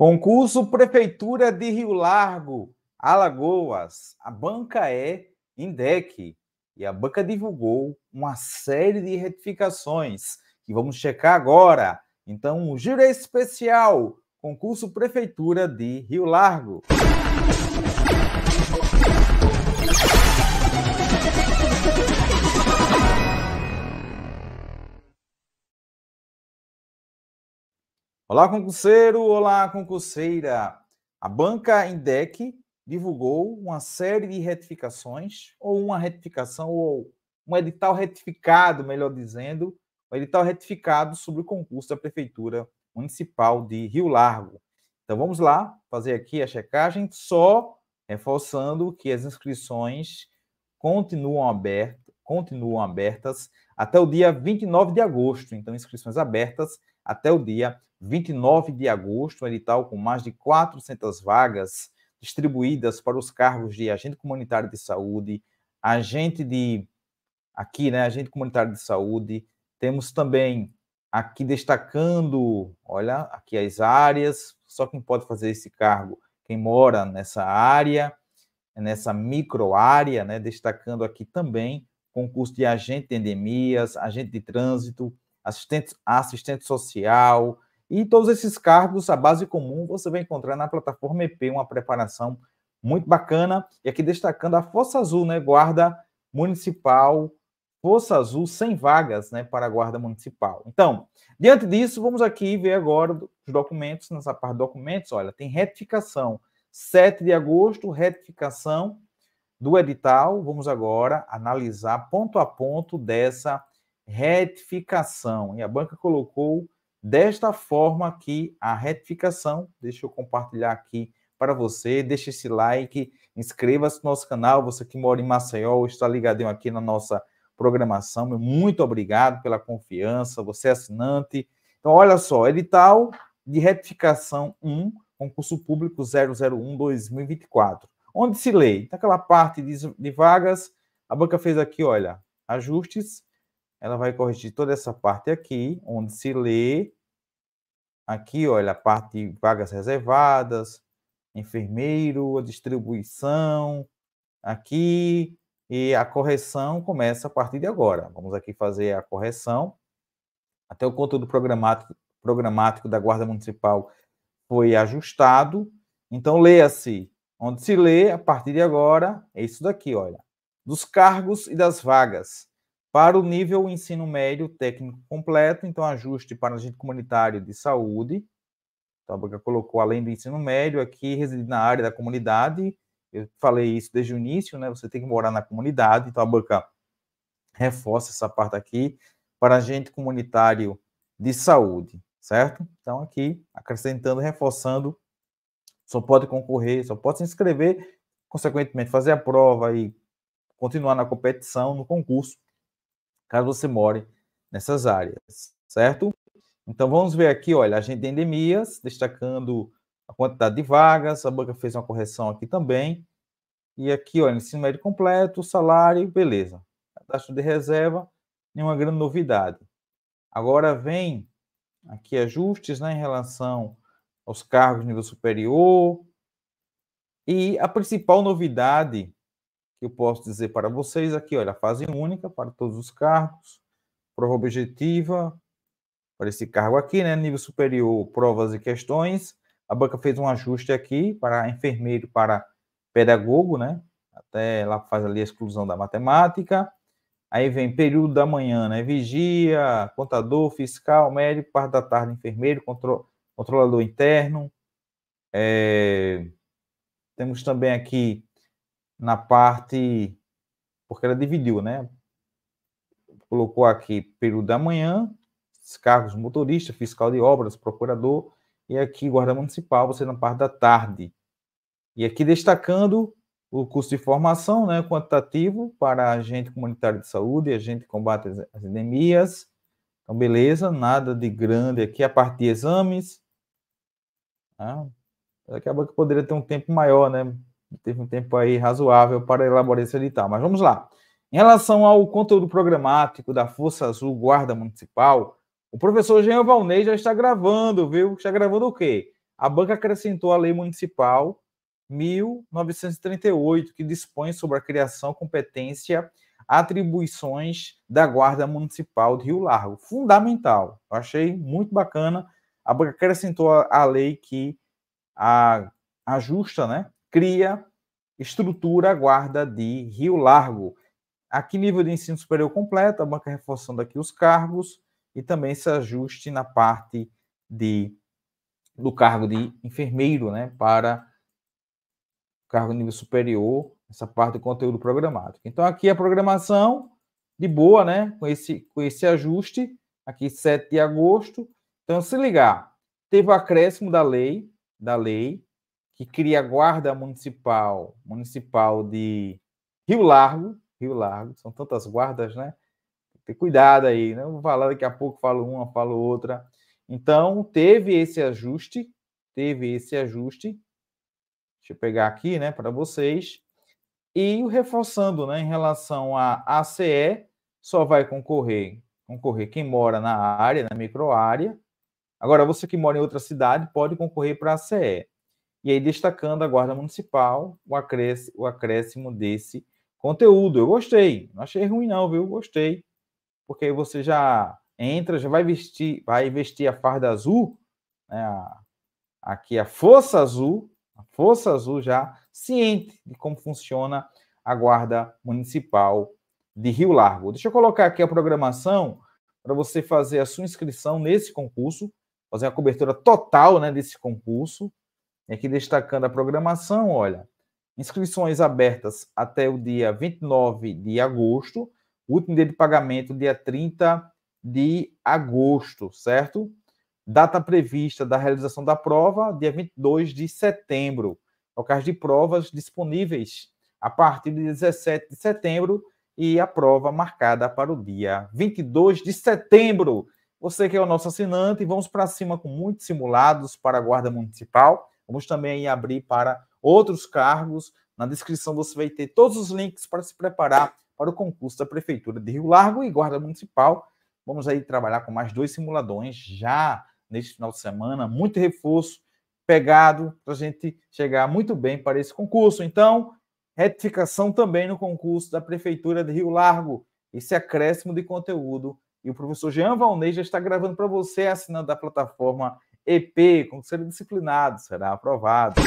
Concurso Prefeitura de Rio Largo, Alagoas. A banca é INDEC e a banca divulgou uma série de retificações que vamos checar agora. Então, um giro especial, concurso Prefeitura de Rio Largo. Olá, concurseiro! Olá, concurseira! A banca INDEC divulgou uma série de retificações, ou uma retificação, ou um edital retificado, melhor dizendo, um edital retificado sobre o concurso da Prefeitura Municipal de Rio Largo. Então vamos lá fazer aqui a checagem, só reforçando que as inscrições continuam abertas, continuam abertas até o dia 29 de agosto. Então, inscrições abertas até o dia 29 de agosto, um edital com mais de 400 vagas distribuídas para os cargos de agente comunitário de saúde, agente de aqui, né, agente comunitário de saúde. Temos também aqui destacando, olha, aqui as áreas, só quem pode fazer esse cargo, quem mora nessa área, nessa micro área, né, destacando aqui também concurso de agente de endemias, agente de trânsito, assistente, assistente social, e todos esses cargos, a base comum, você vai encontrar na plataforma EP, uma preparação muito bacana. E aqui destacando a Força Azul, né? Guarda Municipal, Força Azul, sem vagas, né? Para a Guarda Municipal. Então, diante disso, vamos aqui ver agora os documentos, nessa parte de documentos, olha, tem retificação. 7 de agosto, retificação do edital. Vamos agora analisar ponto a ponto dessa retificação. E a banca colocou desta forma aqui a retificação. Deixa eu compartilhar aqui para você. Deixa esse like, inscreva-se no nosso canal. Você que mora em Maceió, está ligadinho aqui na nossa programação. Muito obrigado pela confiança. Você é assinante. Então, olha só, edital de retificação 1, concurso público 001 2024. Onde se lê? Então, aquela parte de vagas, a banca fez aqui, olha, ajustes, ela vai corrigir toda essa parte aqui, onde se lê. Aqui, olha, a parte de vagas reservadas, enfermeiro, a distribuição. Aqui, e a correção começa a partir de agora. Vamos aqui fazer a correção. Até o conteúdo programático, programático da Guarda Municipal foi ajustado. Então, leia-se. Onde se lê, a partir de agora, é isso daqui, olha. Dos cargos e das vagas para o nível ensino médio técnico completo, então ajuste para agente comunitário de saúde. Então, a colocou além do ensino médio aqui, residir na área da comunidade. Eu falei isso desde o início, né? Você tem que morar na comunidade, então a banca reforça essa parte aqui para agente comunitário de saúde, certo? Então aqui acrescentando, reforçando, só pode concorrer, só pode se inscrever, consequentemente fazer a prova e continuar na competição, no concurso caso você more nessas áreas, certo? Então vamos ver aqui, olha, a gente tem endemias, destacando a quantidade de vagas, a banca fez uma correção aqui também. E aqui, olha, ensino médio completo, salário, beleza. Taxa de reserva, nenhuma grande novidade. Agora vem aqui ajustes né, em relação aos cargos nível superior. E a principal novidade que eu posso dizer para vocês aqui, olha, fase única para todos os cargos, prova objetiva para esse cargo aqui, né, nível superior, provas e questões. A banca fez um ajuste aqui para enfermeiro, para pedagogo, né? Até lá faz ali a exclusão da matemática. Aí vem período da manhã, né? Vigia, contador, fiscal, médico, parte da tarde, enfermeiro, contro controlador interno. É... Temos também aqui na parte. Porque ela dividiu, né? Colocou aqui período da manhã, cargos motorista, fiscal de obras, procurador, e aqui guarda municipal, você na parte da tarde. E aqui destacando o curso de formação, né, quantitativo para agente comunitário de saúde, agente de combate às endemias. Então, beleza, nada de grande aqui. A parte de exames. Tá? Daqui a pouco poderia ter um tempo maior, né? teve um tempo aí razoável para elaborar esse edital. Mas vamos lá. Em relação ao conteúdo programático da Força Azul Guarda Municipal, o professor Jean Valnei já está gravando, viu? Está gravando o quê? A banca acrescentou a lei municipal 1938, que dispõe sobre a criação, competência, atribuições da Guarda Municipal de Rio Largo. Fundamental. Eu achei muito bacana. A banca acrescentou a lei que a, ajusta né, cria, estrutura a guarda de Rio Largo. Aqui, nível de ensino superior completo, a banca reforçando aqui os cargos e também se ajuste na parte de, do cargo de enfermeiro, né, para cargo nível superior, essa parte do conteúdo programático. Então, aqui a programação de boa, né, com esse, com esse ajuste, aqui 7 de agosto. Então, se ligar, teve o acréscimo da lei, da lei que cria a Guarda Municipal, Municipal de Rio Largo, Rio Largo, são tantas guardas, né? Ter cuidado aí, né? Vou falar daqui a pouco, falo uma, falo outra. Então, teve esse ajuste, teve esse ajuste. Deixa eu pegar aqui, né, para vocês. E reforçando, né, em relação à ACE, só vai concorrer, concorrer quem mora na área, na microárea. Agora, você que mora em outra cidade pode concorrer para a ACE. E aí destacando a Guarda Municipal, o acréscimo, o acréscimo desse conteúdo. Eu gostei, não achei ruim não, viu? Gostei. Porque aí você já entra, já vai vestir, vai vestir a farda azul, né? A, aqui a força azul, a força azul já ciente de como funciona a Guarda Municipal de Rio Largo. Deixa eu colocar aqui a programação para você fazer a sua inscrição nesse concurso, fazer a cobertura total né, desse concurso. É e aqui destacando a programação, olha, inscrições abertas até o dia 29 de agosto, último dia de pagamento dia 30 de agosto, certo? Data prevista da realização da prova, dia 22 de setembro. Locais de provas disponíveis a partir de 17 de setembro e a prova marcada para o dia 22 de setembro. Você que é o nosso assinante, vamos para cima com muitos simulados para a Guarda Municipal. Vamos também abrir para outros cargos. Na descrição você vai ter todos os links para se preparar para o concurso da Prefeitura de Rio Largo e Guarda Municipal. Vamos aí trabalhar com mais dois simuladores já neste final de semana. Muito reforço pegado para a gente chegar muito bem para esse concurso. Então, retificação também no concurso da Prefeitura de Rio Largo. Esse acréscimo de conteúdo. E o professor Jean Valnei já está gravando para você, assinando a plataforma EP, Conselho Disciplinado, será aprovado.